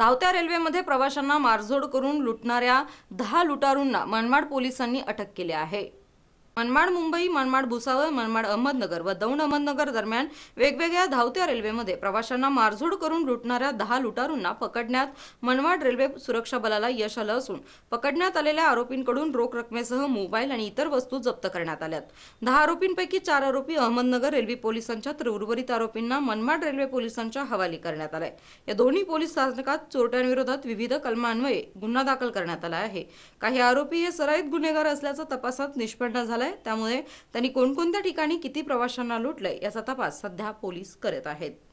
धावत्या रेल्वेमध्ये प्रवाशांना मारझोड करून लुटणाऱ्या दहा लुटारूंना मनमाड पोलिसांनी अटक केली आहे मनमाड मुंबई मनमाड भुसावळ मनमाड अहमदनगर व दौंड अहमदनगर दरम्यान वेगवेगळ्या धावत्या रेल्वेमध्ये प्रवाशांना मारझोड करून लुटणाऱ्या दहा लुटारूंना पकडण्यात मनमाड रेल्वे सुरक्षा बलाला यश आलं असून पकडण्यात आलेल्या आरोपींकडून रोख रकमेसह मोबाईल आणि इतर वस्तू जप्त करण्यात आल्यात दहा आरोपींपैकी चार आरोपी अहमदनगर रेल्वे पोलिसांच्या तर उर्वरित आरोपींना मनमाड रेल्वे पोलिसांच्या हवाली करण्यात आलाय या दोन्ही पोलीस स्थानकात चोरट्यांविरोधात विविध कलमान्वये गुन्हा दाखल करण्यात आला आहे काही आरोपी हे सराईत गुन्हेगार असल्याचा तपासात निष्पन्न झाला त्यामुळे त्यांनी कोणकोणत्या ठिकाणी किती प्रवाशांना लुटलंय याचा तपास सध्या पोलीस करत आहेत